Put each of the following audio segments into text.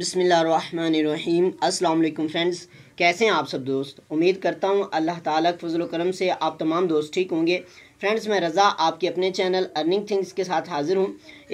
बसमीम अल्लाम फ्रेंड्स कैसे हैं आप सब दोस्त उम्मीद करता हूँ अल्लाह ताला के फजल करम से आप तमाम दोस्त ठीक होंगे फ्रेंड्स मैं रज़ा आपके अपने चैनल अर्निंग थिंग्स के साथ हाजिर हूँ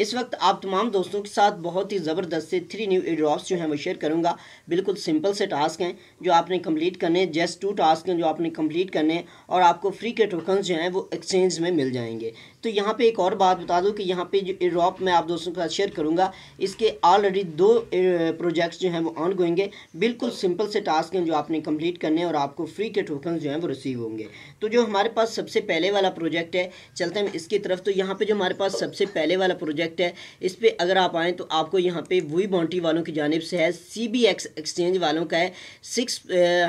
इस वक्त आप तमाम दोस्तों के साथ बहुत ही ज़बरदस्त से थ्री न्यू एड्रॉप्स जो हैं वो शेयर करूँगा बिल्कुल सिंपल से टास्क हैं जो आपने कंप्लीट करने जस्ट टू टास्क हैं जो आपने कंप्लीट करने और आपको फ्री के टोकन्स जो हैं वो एक्सचेंज में मिल जाएंगे तो यहाँ पर एक और बात बता दूँ कि यहाँ पर जो एड्रॉप मैं आप दोस्तों के साथ शेयर करूँगा इसके ऑलरेडी दो प्रोजेक्ट्स जो हैं वो ऑन गोएंगे बिल्कुल सिंपल से टास्क हैं जो आपने कम्प्लीट करने और आपको फ्री के टोकन जो हैं वो रिसीव होंगे तो जो हमारे पास सबसे पहले वाला प्रोजेक्ट प्रोजेक्ट है चलते हैं इसकी तरफ तो यहाँ पे जो हमारे पास सबसे पहले वाला प्रोजेक्ट है इस पर अगर आप आएँ तो आपको यहाँ पे वही बाउंड्री वालों की जानब से है सी बी एक्स एक्सचेंज वालों का है सिक्स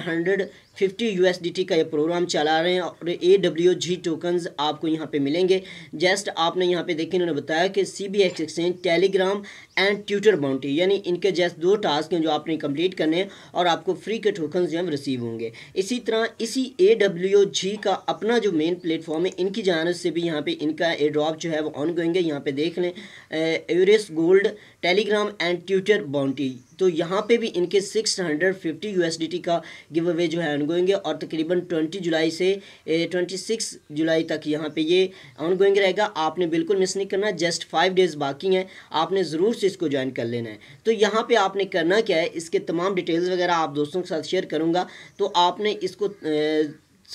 हंड्रेड फिफ्टी यूएसडीटी का ये प्रोग्राम चला रहे हैं और ए डब्ल्यू जी टोकन्स आपको यहाँ पे मिलेंगे जस्ट आपने यहाँ पे देखिए इन्होंने बताया कि C B X exchange Telegram and Twitter bounty यानी इनके जस्ट दो टास्क हैं जो आपने कंप्लीट करने हैं और आपको फ्री के टोकन्स जो रिसीव होंगे इसी तरह इसी ए डब्ल्यू जी का अपना जो मेन प्लेटफॉर्म है इनकी जानब से भी यहाँ पर इनका ए ड्रॉप जो है वो ऑन गोइंग है यहाँ पर देख लें Everest gold Telegram and Twitter bounty तो यहाँ पे भी इनके 650 हंड्रेड का गिव अवे जो है ऑनगोइंग है और तकरीबन 20 जुलाई से 26 जुलाई तक यहाँ पे ये ऑनगोइंग रहेगा आपने बिल्कुल मिस नहीं करना जस्ट फाइव डेज बाकी हैं आपने ज़रूर से इसको ज्वाइन कर लेना है तो यहाँ पर आपने करना क्या है इसके तमाम डिटेल्स वगैरह आप दोस्तों के साथ शेयर करूँगा तो आपने इसको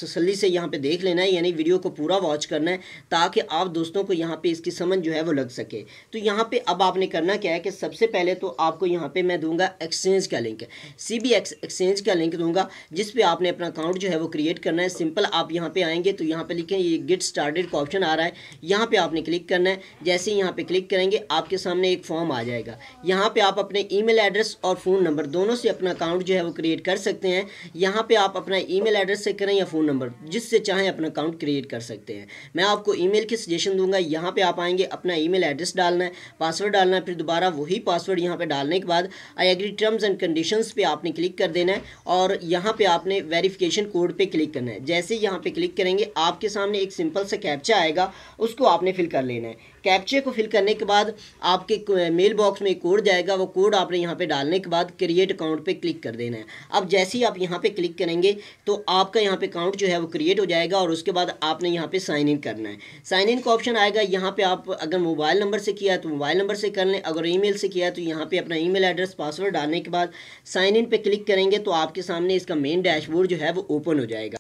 तसली से यहाँ पे देख लेना है यानी वीडियो को पूरा वॉच करना है ताकि आप दोस्तों को यहाँ पे इसकी समझ जो है वो लग सके तो यहाँ पे अब आपने करना क्या है कि सबसे पहले तो आपको यहाँ पे मैं दूंगा एक्सचेंज का link C B X exchange का लिंक दूंगा जिस पे आपने अपना अकाउंट जो है वो क्रिएट करना है सिंपल आप यहाँ पर आएंगे तो यहाँ पर लिखें ये गेट स्टार्टेड का ऑप्शन आ रहा है यहाँ पर आपने क्लिक करना है जैसे ही यहाँ पर क्लिक करेंगे आपके सामने एक फॉर्म आ जाएगा यहाँ पर आप अपने ई एड्रेस और फ़ोन नंबर दोनों से अपना अकाउंट जो है वो क्रिएट कर सकते हैं यहाँ पर आप अपना ई एड्रेस से करें या फ़ोन फ़ोन नंबर जिससे चाहें अपना अकाउंट क्रिएट कर सकते हैं मैं आपको ईमेल की सजेशन दूंगा यहाँ पे आप आएंगे अपना ईमेल एड्रेस डालना है पासवर्ड डालना है फिर दोबारा वही पासवर्ड यहाँ पे डालने के बाद I agree terms and conditions पे आपने क्लिक कर देना है और यहाँ पर आपने वेरीफिकेशन कोड पर क्लिक करना है जैसे यहाँ पर क्लिक करेंगे आपके सामने एक सिंपल सा कैप्चा आएगा उसको आपने फिल कर लेना है कैप्चे को फिल करने के बाद आपके मेल बॉक्स में कोड जाएगा वो कोड आपने यहाँ पे डालने के बाद क्रिएट अकाउंट पे क्लिक कर देना है अब जैसे ही आप यहाँ पे क्लिक करेंगे तो आपका यहाँ पे अकाउंट जो है वो क्रिएट हो जाएगा और उसके बाद आपने यहाँ पे साइन इन करना है साइन इन का ऑप्शन आएगा यहाँ पे आप अगर मोबाइल नंबर से किया तो मोबाइल नंबर से कर लें अगर ईमेल से किया तो यहाँ पर अपना ई एड्रेस पासवर्ड डालने के बाद साइन इन पर क्लिक करेंगे तो आपके सामने इसका मेन डैशबोर्ड जो है वो ओपन हो जाएगा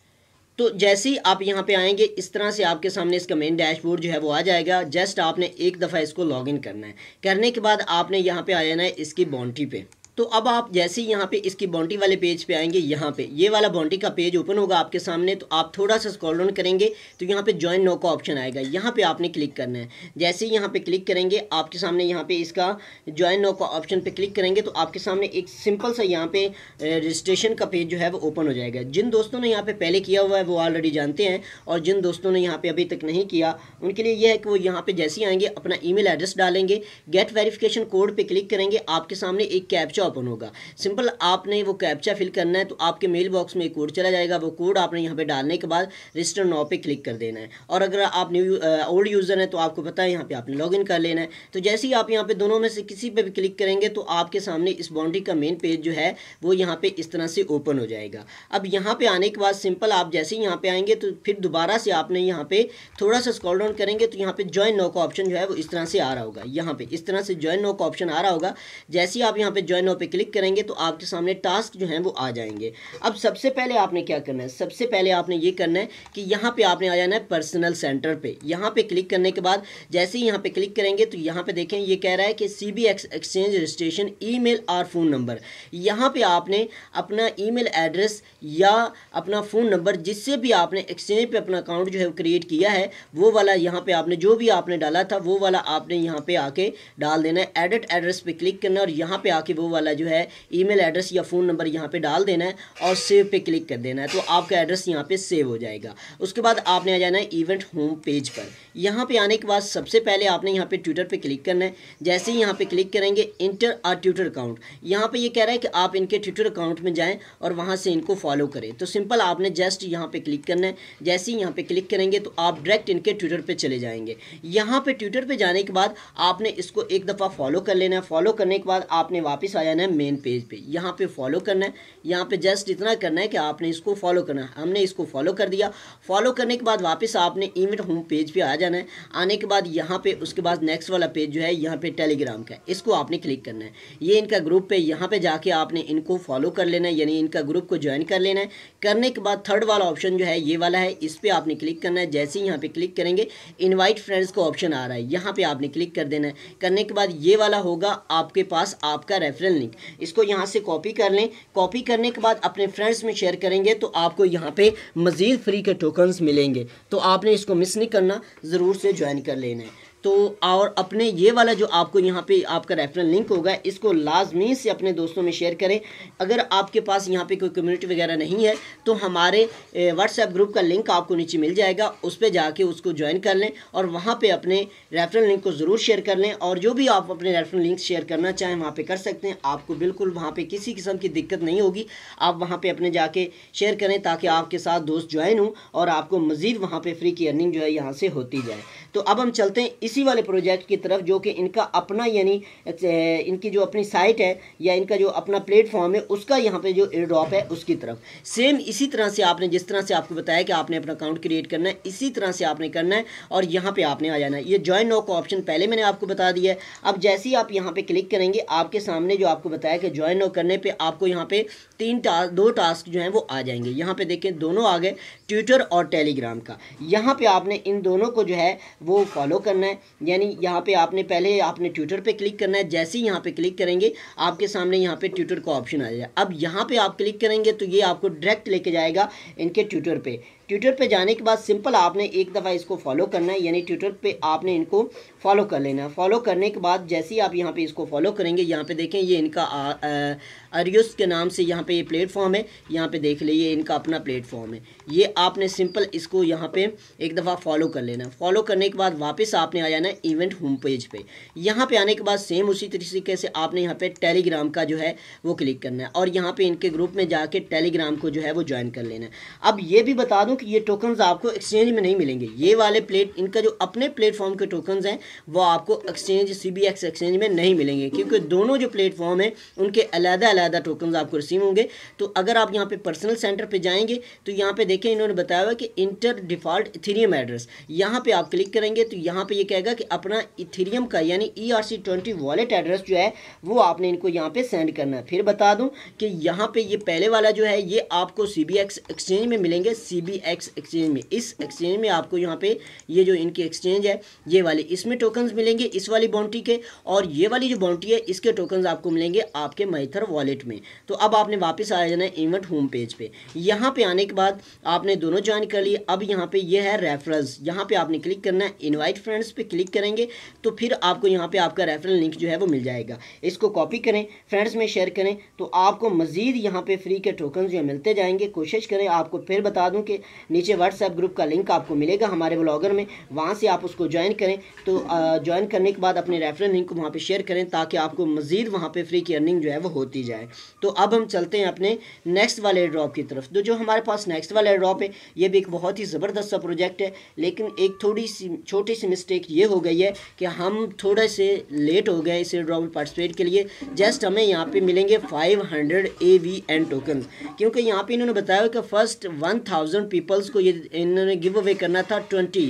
तो जैसे ही आप यहाँ पे आएंगे इस तरह से आपके सामने इसका मेन डैशबोर्ड जो है वो आ जाएगा जस्ट आपने एक दफ़ा इसको लॉगिन करना है करने के बाद आपने यहाँ पे आ जाना है इसकी बाउंड्री पे तो अब आप जैसे ही यहाँ पे इसकी बाउंड्री वाले पेज पे आएंगे यहाँ पे ये वाला बाउंड्री का पेज ओपन होगा आपके सामने तो आप थोड़ा सा स्क्रॉल डाउन करेंगे तो यहाँ पे ज्वाइन नो का ऑप्शन आएगा यहाँ पे आपने क्लिक करना है जैसे ही यहाँ पे क्लिक करेंगे आपके सामने यहाँ पे इसका ज्वाइन नो का ऑप्शन पे क्लिक करेंगे तो आपके सामने एक सिंपल सा यहाँ पे रजिस्ट्रेशन का पेज जो है वो ओपन हो जाएगा जिन दोस्तों ने यहाँ पे पहले किया हुआ है वो ऑलरेडी जानते हैं और जिन दोस्तों ने यहाँ पे अभी तक नहीं किया उनके लिए यह है कि वो यहाँ पे जैसे ही आएंगे अपना मेल एड्रेस डालेंगे गेट वेरिफिकेशन कोड पर क्लिक करेंगे आपके सामने एक कैप्चा कैप्चा ओपन होगा सिंपल आपने वो कैप्चा फिल करना है तो आपके मेल बॉक्स में एक कोड चला जाएगा वो कोड आपने यहाँ पे डालने के बाद रजिस्टर नाव पे क्लिक कर देना है और अगर आप न्यू ओल्ड यूज़र हैं तो आपको पता है यहाँ पे आपने लॉगिन कर लेना है तो जैसे ही आप यहाँ पर दोनों में से किसी पर भी क्लिक करेंगे तो आपके सामने इस बाउंड्री का मेन पेज जो है वो यहाँ पर इस तरह से ओपन हो जाएगा अब यहाँ पर आने के बाद सिंपल आप जैसे ही यहाँ पर आएंगे तो फिर दोबारा से आपने यहाँ पर थोड़ा सा स्कॉल डाउन करेंगे तो यहाँ पर ज्वाइन नाव का ऑप्शन जो है वो इस तरह से आ रहा होगा यहाँ पर इस तरह से ज्वाइन नाव का ऑप्शन आ रहा होगा जैसे ही आप यहाँ पर ज्वाइन नाउ पे क्लिक करेंगे तो आपके सामने टास्क जो हैं वो आ जाएंगे अब सबसे पहले आपने क्या करना है सबसे पहले आपने ये करना है कि यहाँ पे आपने आ जाना है पर्सनल सेंटर पे यहाँ पे क्लिक करने के बाद जैसे ही यहाँ पे क्लिक करेंगे तो यहाँ पे देखें ये कह रहा है कि C B X exchange registration e और फ़ोन नंबर यहाँ पर आपने अपना ई एड्रेस या अपना फ़ोन नंबर जिससे भी आपने एक्सचेंज पर अपना अकाउंट जो है क्रिएट किया है वो वाला यहाँ पर आपने जो भी आपने डाला था वो वाला आपने यहाँ पर आके डाल देना है एडिट एड्रेस पर क्लिक करना और यहाँ पर आके वो वाला वाला जो है ईमेल एड्रेस या फ़ोन नंबर यहाँ पे डाल देना है और सेव पे क्लिक कर देना है तो आपका एड्रेस यहाँ पे सेव हो जाएगा उसके बाद आपने आ जाना है इवेंट होम पेज पर यहाँ पे आने के बाद सबसे पहले आपने यहाँ पे ट्विटर पे क्लिक करना है जैसे ही यहाँ पे क्लिक करेंगे इंटर आर ट्विटर अकाउंट यहाँ पे ये कह रहा है कि आप इनके ट्विटर अकाउंट में जाएं और वहाँ से इनको फॉलो करें तो सिंपल आपने जस्ट यहाँ पे क्लिक करना है जैसे ही यहाँ पे क्लिक करेंगे तो आप डायरेक्ट इनके ट्विटर पे चले जाएंगे यहाँ पे ट्विटर पे जाने के बाद आपने इसको एक दफ़ा फॉलो कर लेना है फॉलो करने के बाद आपने वापस आ जाना है मेन पेज पे यहाँ पे फॉलो करना है यहाँ पे जस्ट इतना करना है कि आपने इसको फॉलो करना है हमने इसको फॉलो कर दिया फॉलो करने के बाद वापस आपने इवेंट होम पेज पे आ जाना है आने के बाद यहाँ पे उसके बाद नेक्स्ट वाला पेज जो है यहाँ पे टेलीग्राम का इसको आपने क्लिक करना है ये इनका ग्रुप है यहाँ पर जाके आपने इनको फॉलो कर लेना है यानी इनका ग्रुप को ज्वाइन कर लेना है करने के बाद थर्ड वाला ऑप्शन जो है ये वाला है इस पर आपने क्लिक करना है जैसे ही यहाँ पर क्लिक करेंगे इन्वाइट फ्रेंड्स का ऑप्शन आ रहा है यहाँ पर आपने क्लिक कर देना है करने के बाद ये वाला होगा आपके पास आपका रेफरल लिंक इसको यहाँ से कॉपी कर लें कॉपी करने के बाद अपने फ्रेंड्स में शेयर करेंगे तो आपको यहाँ पे मज़ीद फ्री के टोकन्स मिलेंगे तो आपने इसको मिस नहीं करना ज़रूर से ज्वाइन कर लेना है तो और अपने ये वाला जो आपको यहाँ पे आपका रेफरल लिंक होगा इसको लाजमी से अपने दोस्तों में शेयर करें अगर आपके पास यहाँ पे कोई कम्युनिटी वगैरह नहीं है तो हमारे व्हाट्सएप ग्रुप का लिंक आपको नीचे मिल जाएगा उस पर जाके उसको ज्वाइन कर लें और वहाँ पर अपने रेफरल लिंक को ज़रूर शेयर कर लें और जो भी आप अपने रेफरल लिंक शेयर करना चाहें वहाँ पर कर सकते हैं आपको बिल्कुल वहाँ पर किसी किस्म की दिक्कत नहीं होगी आप वहाँ पर अपने जाके शेयर करें ताकि आपके साथ दोस्त ज्वाइन हों और आपको मज़ीद वहाँ पर फ्री की अर्निंग जो है यहाँ से होती जाए तो अब हम चलते हैं इस इसी वाले प्रोजेक्ट की तरफ जो कि इनका अपना यानी इनकी जो अपनी साइट है या इनका जो अपना प्लेटफॉर्म है उसका यहाँ पे जो ड्रॉप है उसकी तरफ सेम इसी तरह से आपने जिस तरह से आपको बताया कि आपने अपना अकाउंट क्रिएट करना है इसी तरह से आपने करना है और यहाँ पर आपने आ जाना है ये ज्वाइन नो का ऑप्शन पहले मैंने आपको बता दिया है अब जैसे ही आप यहाँ पर क्लिक करेंगे आपके सामने जो आपको बताया कि ज्वाइन नो करने पर आपको यहाँ पर तीन टास्क दो टास्क जो हैं वो आ जाएंगे यहाँ पर देखें दोनों आ गए ट्विटर और टेलीग्राम का यहाँ पर आपने इन दोनों को जो है वो फॉलो करना है यानी यहाँ पे आपने पहले आपने ट्विटर पे क्लिक करना है जैसे ही यहाँ पे क्लिक करेंगे आपके सामने यहाँ पे ट्विटर का ऑप्शन आ जाएगा अब यहाँ पे आप क्लिक करेंगे तो ये आपको डायरेक्ट लेके जाएगा इनके ट्विटर पे ट्विटर पे जाने के बाद सिंपल आपने एक दफ़ा इसको फॉलो करना है यानी ट्विटर पे आपने इनको फॉलो कर लेना है फॉलो करने के बाद जैसे ही आप यहाँ पे इसको फॉलो करेंगे यहाँ पे देखें ये इनका अरियस के नाम से यहाँ पे ये प्लेटफॉर्म है यहाँ पे देख लें ये इनका अपना प्लेटफॉर्म है ये आपने सिंपल इसको यहाँ पे एक दफ़ा फॉलो कर लेना है फॉलो करने के बाद वापस आपने आ जाना इवेंट होम पेज पर यहाँ पर आने के बाद सेम उसी तरीके से आपने यहाँ पर टेलीग्राम का जो है वो क्लिक करना है और यहाँ पर इनके ग्रुप में जाके टेलीग्राम को जो है वो ज्वाइन कर लेना है अब ये भी बता दूँ प्लेट ये टोकन्स आपको एक्सचेंज में नहीं मिलेंगे ये वाले प्लेट इनका जो अपने प्लेटफॉर्म के टोकन्स हैं वो आपको exchange C B X exchange में नहीं मिलेंगे क्योंकि दोनों जो प्लेटफॉर्म हैं उनके अलहदा अलहदा टोकन्स आपको रिसीव होंगे तो अगर आप यहाँ पे पर्सनल सेंटर पर जाएंगे तो यहाँ पे देखें इन्होंने बताया हुआ कि इंटर डिफॉल्ट इथीरियम एड्रेस यहाँ पे आप क्लिक करेंगे तो यहाँ पे यह कहेगा कि अपना इथीरियम का यानी E R C twenty wallet address जो है वो आपने इनको यहाँ पे सेंड करना है फिर बता दूँ कि यहाँ पे ये यह पहले वाला जो है ये आपको सी बी एक्स एक्सचेंज में मिलेंगे सी बी एक्स एक्सचेंज में इस एक्सचेंज में आपको यहाँ पे ये जो इनकी एक्सचेंज है ये वाले इसमें टोकन्स मिलेंगे इस वाली बाउंड्री के और ये वाली जो बाउंड्री है इसके टोकन्स आपको मिलेंगे आपके मैथर वॉलेट में तो अब आपने वापस आ जाना है इवेंट होम पेज पर यहाँ पे आने के बाद आपने दोनों ज्वाइन कर लिए अब यहाँ पर यह है रेफरेंस यहाँ पे आपने क्लिक करना है इन्वाइट फ्रेंड्स पर क्लिक करेंगे तो फिर आपको यहाँ पर आपका रेफरल लिंक जो है वो मिल जाएगा इसको कॉपी करें फ्रेंड्स में शेयर करें तो आपको मज़ीद यहाँ पे फ्री के टोकन जो मिलते जाएंगे कोशिश करें आपको फिर बता दूँ कि नीचे व्हाट्सएप ग्रुप का लिंक आपको मिलेगा हमारे ब्लॉगर में वहाँ से आप उसको ज्वाइन करें तो ज्वाइन करने के बाद अपने रेफरल लिंक को वहाँ पर शेयर करें ताकि आपको मज़ीद वहाँ पर फ्री की अर्निंग जो है वो होती जाए तो अब हम चलते हैं अपने नेक्स्ट वाले ड्रॉप की तरफ तो जो हमारे पास नेक्स्ट वाला ड्रॉप है ये भी एक बहुत ही ज़बरदस्त सा प्रोजेक्ट है लेकिन एक थोड़ी सी छोटी सी मिस्टेक ये हो गई है कि हम थोड़े से लेट हो गए इस ड्रॉप में पार्टिसिपेट के लिए जस्ट हमें यहाँ पे मिलेंगे 500 hundred A V N token क्योंकि यहाँ पे इन्होंने बताया कि फ़र्स्ट 1000 थाउजेंड पीपल्स को ये इन्होंने गिव अवे करना था ट्वेंटी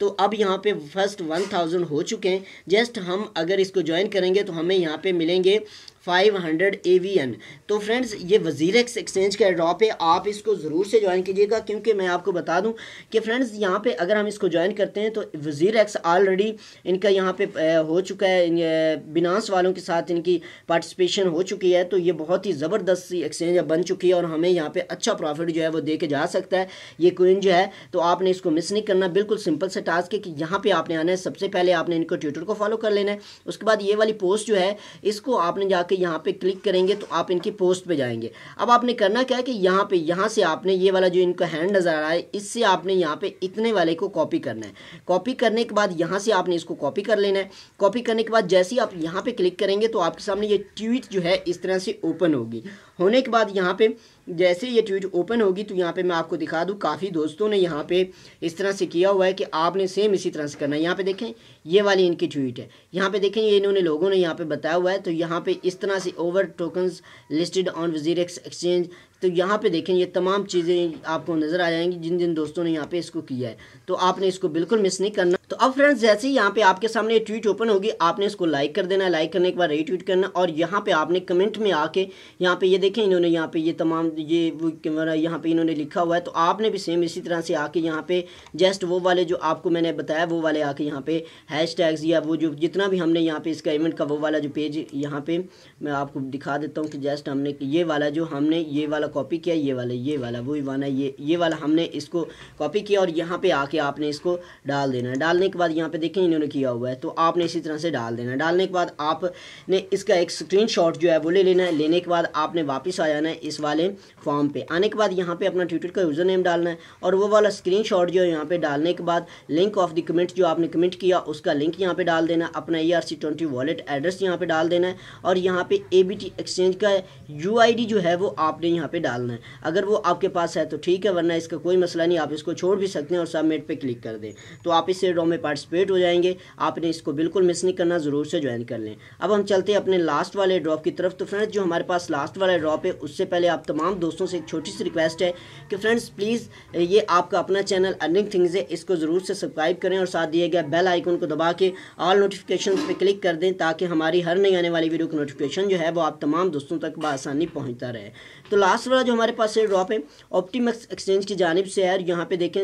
तो अब यहाँ पे फर्स्ट वन थाउजेंड हो चुके हैं जस्ट हम अगर इसको ज्वाइन करेंगे तो हमें यहाँ पे मिलेंगे five hundred A V N तो फ्रेंड्स ये वजीर एक्स एक्सचेंज का ड्रॉप है आप इसको ज़रूर से ज्वाइन कीजिएगा क्योंकि मैं आपको बता दूं कि फ्रेंड्स यहाँ पे अगर हम इसको ज्वाइन करते हैं तो वजीर एक्स ऑलरेडी इनका यहाँ पे हो चुका है बिनास वालों के साथ इनकी पार्टिसिपेशन हो चुकी है तो ये बहुत ही ज़बरदस्त एक्सचेंज बन चुकी है और हमें यहाँ पर अच्छा प्रॉफिट जो है वो दे के जा सकता है ये क्वीन जो है तो आपने इसको मिस नहीं करना बिल्कुल सिंपल से टास्क है कि यहाँ पर आपने आना है सबसे पहले आपने इनको ट्विटर को फॉलो कर लेना है उसके बाद ये वाली पोस्ट जो है इसको आपने जाकर आके यहाँ पे क्लिक करेंगे तो आप इनकी पोस्ट पे जाएंगे अब आपने करना क्या है कि यहाँ पे यहाँ से आपने ये वाला जो इनका हैंड नज़र आ रहा है इससे आपने यहाँ पे इतने वाले को कॉपी करना है कॉपी करने के बाद यहाँ से आपने इसको कॉपी कर लेना है कॉपी करने के बाद जैसे ही आप यहाँ पर क्लिक करेंगे तो आपके सामने ये ट्वीट जो है इस तरह से ओपन होगी होने के बाद यहाँ पर जैसे ये ट्वीट ओपन होगी तो यहाँ पे मैं आपको दिखा दूँ काफ़ी दोस्तों ने यहाँ पे इस तरह से किया हुआ है कि आपने सेम इसी तरह से करना है यहाँ पे देखें ये वाली इनकी ट्वीट है यहाँ पे देखें ये इन्होंने लोगों ने यहाँ पे बताया हुआ है तो यहाँ पे इस तरह से over tokens listed on Wazir exchange तो यहाँ पे देखें ये तमाम चीज़ें आपको नज़र आ जाएंगी जिन जिन दोस्तों ने यहाँ पे इसको किया है तो आपने इसको बिल्कुल मिस नहीं करना तो अब फ्रेंड्स जैसे ही यहाँ पे आपके सामने ट्वीट ओपन होगी आपने इसको लाइक कर देना लाइक करने के बाद रीट्वीट करना और यहाँ पे आपने कमेंट में आके यहाँ पे ये देखें इन्होंने यहाँ पे ये तमाम ये कैमरा यहाँ पे इन्होंने लिखा हुआ है तो आपने भी सेम इसी तरह से आके यहाँ पे जस्ट वो वाले जो आपको मैंने बताया वो वाले आके यहाँ पे हैश टैग्स या वो जो जितना भी हमने यहाँ पे इसका इवेंट का वो वाला जो पेज यहाँ पे मैं आपको दिखा देता हूँ कि जस्ट हमने ये वाला जो हमने ये वाला कॉपी किया ये वाला ये वाला वो वाला ये ये वाला हमने इसको कॉपी किया और यहाँ पे आके आपने इसको डाल देना डाल डालने के बाद यहाँ पे देखें इन्होंने किया हुआ है तो आपने इसी तरह से डाल देना डालने के बाद आपने इसका एक स्क्रीन जो है वो ले लेना है लेने के बाद आपने वापस आ जाना है इस वाले फॉर्म पर आने के बाद यहाँ पर अपना ट्विटर का यूज़र नेम डालना है और वो वाला स्क्रीन जो है यहाँ पर डालने के बाद लिंक ऑफ द कमेंट जो आपने कमेंट किया उसका लिंक यहाँ पर डाल देना अपना ए आर वॉलेट एड्रेस यहाँ पर डाल देना है और यहाँ पर ए एक्सचेंज का यू जो है वो आपने यहाँ पर डालना है अगर वो आपके पास है तो ठीक है वरना इसका कोई मसला नहीं आप इसको छोड़ भी सकते हैं और सबमिट पे क्लिक कर दें तो आप इसे डोमेन में पार्टिसिपेट हो जाएंगे आपने इसको बिल्कुल मिस नहीं करना ज़रूर से ज्वाइन कर लें अब हम चलते हैं अपने लास्ट वाले ड्रॉप की तरफ तो फ्रेंड्स जो हमारे पास लास्ट वाला ड्रॉप है उससे पहले आप तमाम दोस्तों से एक छोटी सी रिक्वेस्ट है कि फ्रेंड्स प्लीज़ ये आपका अपना चैनल अर्निंग थिंग्स है इसको ज़रूर से सब्सक्राइब करें और साथ दिए गए बेल आइकन को दबा के ऑल नोटिफिकेशन पर क्लिक कर दें ताकि हमारी हर नई आने वाली वीडियो की नोटिफिकेशन जो है वो आप तमाम दोस्तों तक बसानी पहुँचता रहे तो लास्ट वाला जो हमारे पास है ड्रॉप है ऑप्टीमक्स एक्सचेंज की जानब से है यहाँ पे देखें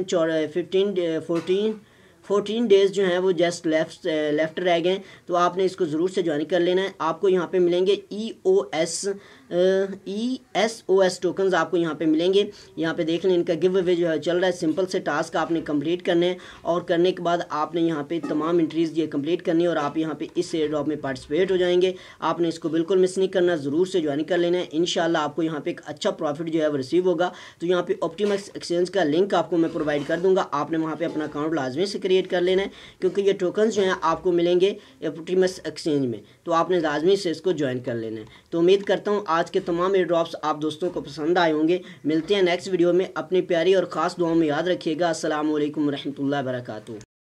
फिफ्टीन फोर्टीन फोर्टीन डेज़ जो हैं वो जस्ट लेफ्ट लेफ्ट रह गए तो आपने इसको ज़रूर से ज्वाइन कर लेना है आपको यहाँ पे मिलेंगे E O S E S O S tokens आपको यहाँ पे मिलेंगे यहाँ पे देख लें इनका गिव अवे जो है चल रहा है सिंपल से टास्क आपने कंप्लीट करने और करने के बाद आपने यहाँ पे तमाम इंट्रीज़ ये कंप्लीट करनी है और आप यहाँ पे इस एयर ड्रॉप में पार्टिसिपेट हो जाएंगे आपने इसको बिल्कुल मिस नहीं करना ज़रूर से ज्वाइन कर लेना है इनशाला आपको यहाँ पे एक अच्छा प्रॉफिट जो है वो रिसीव होगा तो यहाँ पे ऑप्टीमस एक्सचेंज का लिंक आपको मैं प्रोवाइड कर दूंगा आपने वहाँ पर अपना अकाउंट लाजमी से क्रिएट कर लेना है क्योंकि ये टोकन्स जो हैं आपको मिलेंगे ऑप्टीमस एक्सचेंज में तो आपने लाजमी से इसको ज्वाइन कर लेना है तो उम्मीद करता हूँ आज के तमाम एयर ड्रॉप्स आप दोस्तों को पसंद आए होंगे मिलते हैं नेक्स्ट वीडियो में अपनी प्यारी और ख़ास दुआओं में याद रखिएगा असल वरहमल वर्का